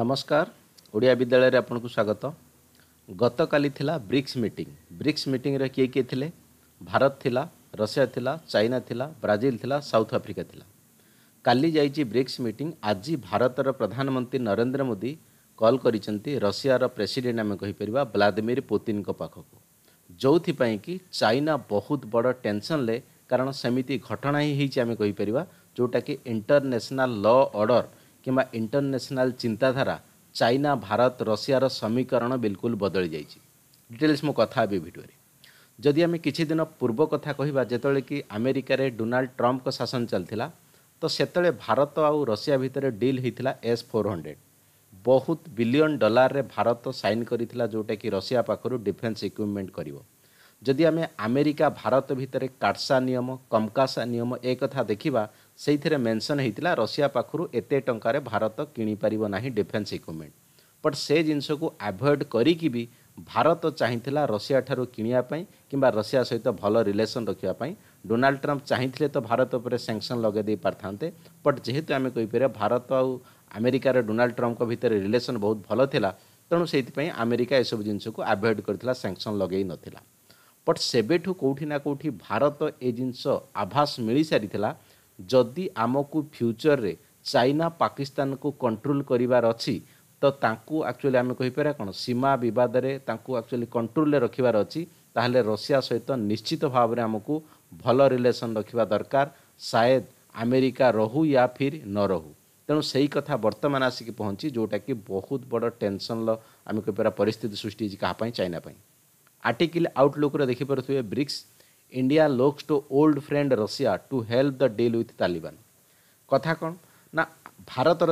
ନମସ୍କାର ଓଡ଼ିଆ ବିଦ୍ୟାଳୟରେ ଆପଣଙ୍କୁ ସ୍ୱାଗତ ଗତକାଲି ଥିଲା ବ୍ରିକ୍ସ ମିଟିଂ ବ୍ରିକ୍ସ ମିଟିଂରେ କିଏ କିଏ ଥିଲେ ଭାରତ ଥିଲା ରଷିଆ ଥିଲା ଚାଇନା ଥିଲା ବ୍ରାଜିଲ ଥିଲା ସାଉଥ ଆଫ୍ରିକା ଥିଲା କାଲି ଯାଇଛି ବ୍ରିକ୍ସ ମିଟିଂ ଆଜି ଭାରତର ପ୍ରଧାନମନ୍ତ୍ରୀ ନରେନ୍ଦ୍ର ମୋଦି କଲ୍ କରିଛନ୍ତି ରଷିଆର ପ୍ରେସିଡେଣ୍ଟ ଆମେ କହିପାରିବା ଭ୍ଲାଦିମିର ପୁତିନ୍ଙ୍କ ପାଖକୁ ଯେଉଁଥିପାଇଁ କି ଚାଇନା ବହୁତ ବଡ଼ ଟେନସନ୍ରେ କାରଣ ସେମିତି ଘଟଣା ହିଁ ହେଇଛି ଆମେ କହିପାରିବା ଯେଉଁଟାକି ଇଣ୍ଟରନ୍ୟାସନାଲ୍ ଲ ଅର୍ଡ଼ର କିମ୍ବା ଇଣ୍ଟରନ୍ୟାସନାଲ୍ ଚିନ୍ତାଧାରା ଚାଇନା ଭାରତ ରଷିଆର ସମୀକରଣ ବିଲକୁଲ ବଦଳି ଯାଇଛି ଡିଟେଲ୍ସ ମୁଁ କଥା ହେବି ଭିଡ଼ିଓରେ ଯଦି ଆମେ କିଛି ଦିନ ପୂର୍ବ କଥା କହିବା ଯେତେବେଳେ କି ଆମେରିକାରେ ଡୋନାଲ୍ଡ ଟ୍ରମ୍ପଙ୍କ ଶାସନ ଚାଲିଥିଲା ତ ସେତେବେଳେ ଭାରତ ଆଉ ରଷିଆ ଭିତରେ ଡିଲ୍ ହୋଇଥିଲା ଏସ୍ ଫୋର୍ ହଣ୍ଡ୍ରେଡ଼ ବହୁତ ବିଲିଅନ୍ ଡଲାରରେ ଭାରତ ସାଇନ୍ କରିଥିଲା ଯେଉଁଟାକି ରଷିଆ ପାଖରୁ ଡିଫେନ୍ସ ଇକ୍ୟୁପମେଣ୍ଟ କରିବ ଯଦି ଆମେ ଆମେରିକା ଭାରତ ଭିତରେ କାଟସା ନିୟମ କମକାସା ନିୟମ ଏ କଥା ଦେଖିବା ସେଇଥିରେ ମେନ୍ସନ୍ ହେଇଥିଲା ରଷିଆ ପାଖରୁ ଏତେ ଟଙ୍କାରେ ଭାରତ କିଣିପାରିବ ନାହିଁ ଡିଫେନ୍ସ ଇକ୍ୟୁପମେଣ୍ଟ ବଟ୍ ସେ ଜିନିଷକୁ ଆଭଏଡ଼୍ କରିକି ବି ଭାରତ ଚାହିଁଥିଲା ରଷିଆ କିଣିବା ପାଇଁ କିମ୍ବା ରଷିଆ ସହିତ ଭଲ ରିଲେସନ୍ ରଖିବା ପାଇଁ ଡୋନାଲ୍ଡ ଟ୍ରମ୍ପ ଚାହିଁଥିଲେ ତ ଭାରତ ଉପରେ ସ୍ୟାଙ୍କସନ୍ ଲଗାଇ ଦେଇ ପାରିଥାନ୍ତେ ବଟ୍ ଯେହେତୁ ଆମେ କହିପାରିବା ଭାରତ ଆଉ ଆମେରିକାର ଡୋନାଲ୍ଡ ଟ୍ରମ୍ପଙ୍କ ଭିତରେ ରିଲେସନ୍ ବହୁତ ଭଲ ଥିଲା ତେଣୁ ସେଇଥିପାଇଁ ଆମେରିକା ଏସବୁ ଜିନିଷକୁ ଆଭଏଡ଼୍ କରିଥିଲା ସ୍ୟାଙ୍କସନ୍ ଲଗାଇ ନଥିଲା ବଟ୍ ସେବେଠୁ କେଉଁଠି ନା କେଉଁଠି ଭାରତ ଏ ଜିନିଷ ଆଭାସ ମିଳିସାରିଥିଲା ଯଦି ଆମକୁ ଫ୍ୟୁଚରରେ ଚାଇନା ପାକିସ୍ତାନକୁ କଣ୍ଟ୍ରୋଲ୍ କରିବାର ଅଛି ତ ତାଙ୍କୁ ଆକ୍ଚୁଆଲି ଆମେ କହିପାରିବା କ'ଣ ସୀମା ବିବାଦରେ ତାଙ୍କୁ ଆକ୍ଚୁଆଲି କଣ୍ଟ୍ରୋଲରେ ରଖିବାର ଅଛି ତାହେଲେ ରଷିଆ ସହିତ ନିଶ୍ଚିତ ଭାବରେ ଆମକୁ ଭଲ ରିଲେସନ୍ ରଖିବା ଦରକାର ସାୟଦ ଆମେରିକା ରହୁ ୟା ଫିର୍ ନ ରହୁ ତେଣୁ ସେଇ କଥା ବର୍ତ୍ତମାନ ଆସିକି ପହଞ୍ଚି ଯେଉଁଟାକି ବହୁତ ବଡ଼ ଟେନସନ୍ର ଆମେ କହିପାରିବା ପରିସ୍ଥିତି ସୃଷ୍ଟି ହେଇଛି କାହା ପାଇଁ ଚାଇନା ପାଇଁ ଆର୍ଟିକିଲ୍ ଆଉଟଲୁକ୍ରେ ଦେଖିପାରୁଥିବେ BRICS India looks to old friend Russia to help the deal with Taliban କଥା କ'ଣ ନା ଭାରତର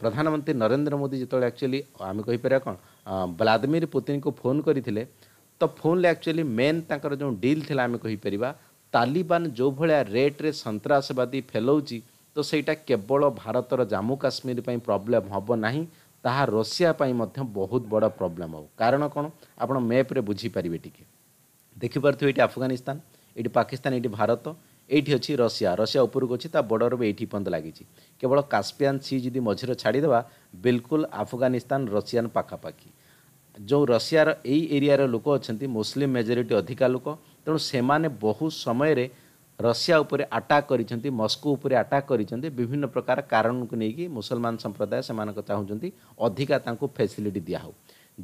ପ୍ରଧାନମନ୍ତ୍ରୀ ନରେନ୍ଦ୍ର ମୋଦି ଯେତେବେଳେ ଆକ୍ଚୁଆଲି ଆମେ କହିପାରିବା କ'ଣ ଭ୍ଲାଦିମିର ପୁତିନଙ୍କୁ ଫୋନ୍ କରିଥିଲେ ତ ଫୋନ୍ରେ ଆକ୍ଚୁଆଲି ମେନ୍ ତାଙ୍କର ଯେଉଁ ଡିଲ୍ ଥିଲା ଆମେ କହିପାରିବା ତାଲିବାନ ଯେଉଁଭଳିଆ ରେଟ୍ରେ ସନ୍ତାସବାଦୀ ଫେଲଉଛି ତ ସେଇଟା କେବଳ ଭାରତର ଜାମ୍ମୁ କାଶ୍ମୀର ପାଇଁ ପ୍ରୋବ୍ଲେମ୍ ହେବ ନାହିଁ ତାହା ରଷିଆ ପାଇଁ ମଧ୍ୟ ବହୁତ ବଡ଼ ପ୍ରୋବ୍ଲେମ୍ ହେବ କାରଣ କ'ଣ ଆପଣ ମ୍ୟାପ୍ରେ ବୁଝିପାରିବେ ଟିକିଏ ଦେଖିପାରୁଥିବେ ଏଠି ଆଫଗାନିସ୍ତାନ ଏଠି ପାକିସ୍ତାନ ଏଠି ଭାରତ ଏଇଠି ଅଛି ରଷିଆ ରଷିଆ ଉପରକୁ ଅଛି ତା ବର୍ଡ଼ର ବି ଏଇଠି ପର୍ଯ୍ୟନ୍ତ ଲାଗିଛି କେବଳ କାସ୍ପିଆନ୍ ସି ଯଦି ମଝିରେ ଛାଡ଼ିଦେବା ବିଲକୁଲ ଆଫଗାନିସ୍ତାନ ରଷିଆନ ପାଖାପାଖି ଯେଉଁ ରଷିଆର ଏଇ ଏରିଆର ଲୋକ ଅଛନ୍ତି ମୁସଲିମ୍ ମେଜରିଟି ଅଧିକା ଲୋକ ତେଣୁ ସେମାନେ ବହୁ ସମୟରେ ରଷିଆ ଉପରେ ଆଟାକ୍ କରିଛନ୍ତି ମସ୍କୋ ଉପରେ ଆଟାକ୍ କରିଛନ୍ତି ବିଭିନ୍ନ ପ୍ରକାର କାରଣକୁ ନେଇକି ମୁସଲମାନ ସମ୍ପ୍ରଦାୟ ସେମାନଙ୍କ ଚାହୁଁଛନ୍ତି ଅଧିକା ତାଙ୍କୁ ଫେସିଲିଟି ଦିଆହେଉ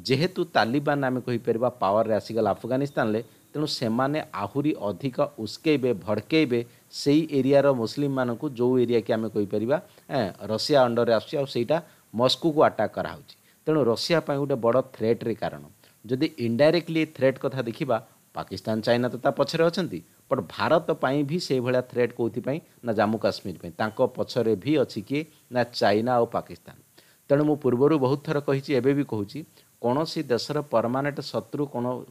ଯେହେତୁ ତାଲିବାନ ଆମେ କହିପାରିବା ପାୱାରରେ ଆସିଗଲା ଆଫଗାନିସ୍ତାନରେ ତେଣୁ ସେମାନେ ଆହୁରି ଅଧିକ ଉସ୍କେଇବେ ଭଡ଼କେଇବେ ସେଇ ଏରିଆର ମୁସଲିମମାନଙ୍କୁ ଯେଉଁ ଏରିଆକି ଆମେ କହିପାରିବା ରଷିଆ ଅଣ୍ଡରରେ ଆସୁଛି ଆଉ ସେଇଟା ମସ୍କୋକୁ ଆଟାକ୍ କରାହେଉଛି ତେଣୁ ରଷିଆ ପାଇଁ ଗୋଟେ ବଡ଼ ଥ୍ରେଟ୍ରେ କାରଣ ଯଦି ଇଣ୍ଡାଇରେକ୍ଟଲି ଥ୍ରେଟ୍ କଥା ଦେଖିବା ପାକିସ୍ତାନ ଚାଇନା ତ ତା ପଛରେ ଅଛନ୍ତି ବଟ୍ ଭାରତ ପାଇଁ ବି ସେଇଭଳିଆ ଥ୍ରେଟ୍ କେଉଁଥିପାଇଁ ନା ଜାମ୍ମୁ କାଶ୍ମୀର ପାଇଁ ତାଙ୍କ ପଛରେ ବି ଅଛି କି ନା ଚାଇନା ଆଉ ପାକିସ୍ତାନ ତେଣୁ ମୁଁ ପୂର୍ବରୁ ବହୁତ ଥର କହିଛି ଏବେ ବି କହୁଛି କୌଣସି ଦେଶର ପରମାନେଣ୍ଟ ଶତ୍ରୁ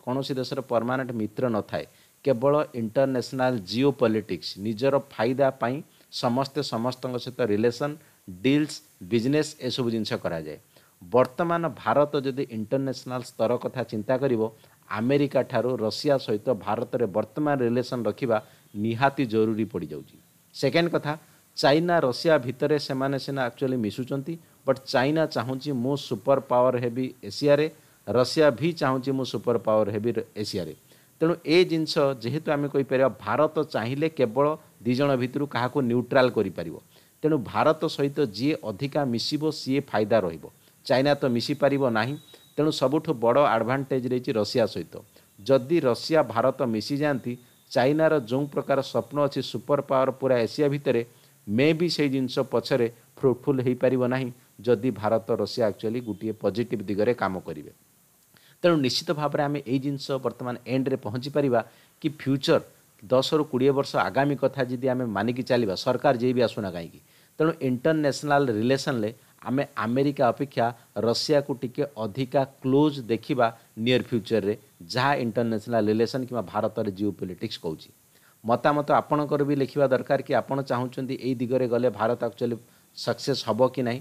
କୌଣସି ଦେଶର ପରମାନେଣ୍ଟ ମିତ୍ର ନଥାଏ କେବଳ ଇଣ୍ଟରନ୍ୟାସନାଲ୍ ଜିଓ ପଲିଟିକ୍ସ ନିଜର ଫାଇଦା ପାଇଁ ସମସ୍ତେ ସମସ୍ତଙ୍କ ସହିତ ରିଲେସନ୍ ଡିଲ୍ସ ବିଜନେସ୍ ଏସବୁ ଜିନିଷ କରାଯାଏ ବର୍ତ୍ତମାନ ଭାରତ ଯଦି ଇଣ୍ଟରନ୍ୟାସନାଲ୍ ସ୍ତର କଥା ଚିନ୍ତା କରିବ ଆମେରିକା ଠାରୁ ରଷିଆ ସହିତ ଭାରତରେ ବର୍ତ୍ତମାନ ରିଲେସନ୍ ରଖିବା ନିହାତି ଜରୁରୀ ପଡ଼ିଯାଉଛି ସେକେଣ୍ଡ କଥା ଚାଇନା ରଷିଆ ଭିତରେ ସେମାନେ ସିନା ଆକ୍ଚୁଆଲି ମିଶୁଛନ୍ତି ବଟ୍ ଚାଇନା ଚାହୁଁଛି ମୁଁ ସୁପର ପାୱାର ହେବି ଏସିଆରେ ରଷିଆ ଭି ଚାହୁଁଛି ମୁଁ ସୁପର ପାୱାର ହେବି ଏସିଆରେ ତେଣୁ ଏ ଜିନିଷ ଯେହେତୁ ଆମେ କହିପାରିବା ଭାରତ ଚାହିଁଲେ କେବଳ ଦୁଇ ଜଣ ଭିତରୁ କାହାକୁ ନ୍ୟୁଟ୍ରାଲ୍ କରିପାରିବ ତେଣୁ ଭାରତ ସହିତ ଯିଏ ଅଧିକା ମିଶିବ ସିଏ ଫାଇଦା ରହିବ ଚାଇନା ତ ମିଶିପାରିବ ନାହିଁ ତେଣୁ ସବୁଠୁ ବଡ଼ ଆଡ଼ଭାଣ୍ଟେଜ୍ ରହିଛି ରଷିଆ ସହିତ ଯଦି ରଷିଆ ଭାରତ ମିଶିଯାଆନ୍ତି ଚାଇନାର ଯେଉଁ ପ୍ରକାର ସ୍ୱପ୍ନ ଅଛି ସୁପର ପାୱାର ପୁରା ଏସିଆ ଭିତରେ ମେ ବି ସେଇ ଜିନିଷ ପଛରେ ଫ୍ରୁଟଫୁଲ୍ ହୋଇପାରିବ ନାହିଁ ଯଦି ଭାରତ ରଷିଆ ଆକ୍ଚୁଆଲି ଗୋଟିଏ ପଜିଟିଭ୍ ଦିଗରେ କାମ କରିବେ ତେଣୁ ନିଶ୍ଚିତ ଭାବରେ ଆମେ ଏଇ ଜିନିଷ ବର୍ତ୍ତମାନ ଏଣ୍ଡରେ ପହଞ୍ଚି ପାରିବା କି ଫ୍ୟୁଚର ଦଶରୁ କୋଡ଼ିଏ ବର୍ଷ ଆଗାମୀ କଥା ଯଦି ଆମେ ମାନିକି ଚାଲିବା ସରକାର ଯିଏ ବି ଆସୁନା କାହିଁକି ତେଣୁ ଇଣ୍ଟରନ୍ୟାସନାଲ୍ ରିଲେସନ୍ରେ ଆମେ ଆମେରିକା ଅପେକ୍ଷା ରଷିଆକୁ ଟିକେ ଅଧିକା କ୍ଲୋଜ୍ ଦେଖିବା ନିୟର୍ ଫ୍ୟୁଚର୍ରେ ଯାହା ଇଣ୍ଟରନ୍ୟାସନାଲ୍ ରିଲେସନ୍ କିମ୍ବା ଭାରତରେ ଜିଓ ପଲିଟିକ୍ସ କହୁଛି ମତାମତ ଆପଣଙ୍କର ବି ଲେଖିବା ଦରକାର କି ଆପଣ ଚାହୁଁଛନ୍ତି ଏଇ ଦିଗରେ ଗଲେ ଭାରତ ଆକ୍ଚୁଆଲି ସକ୍ସେସ୍ ହେବ କି ନାହିଁ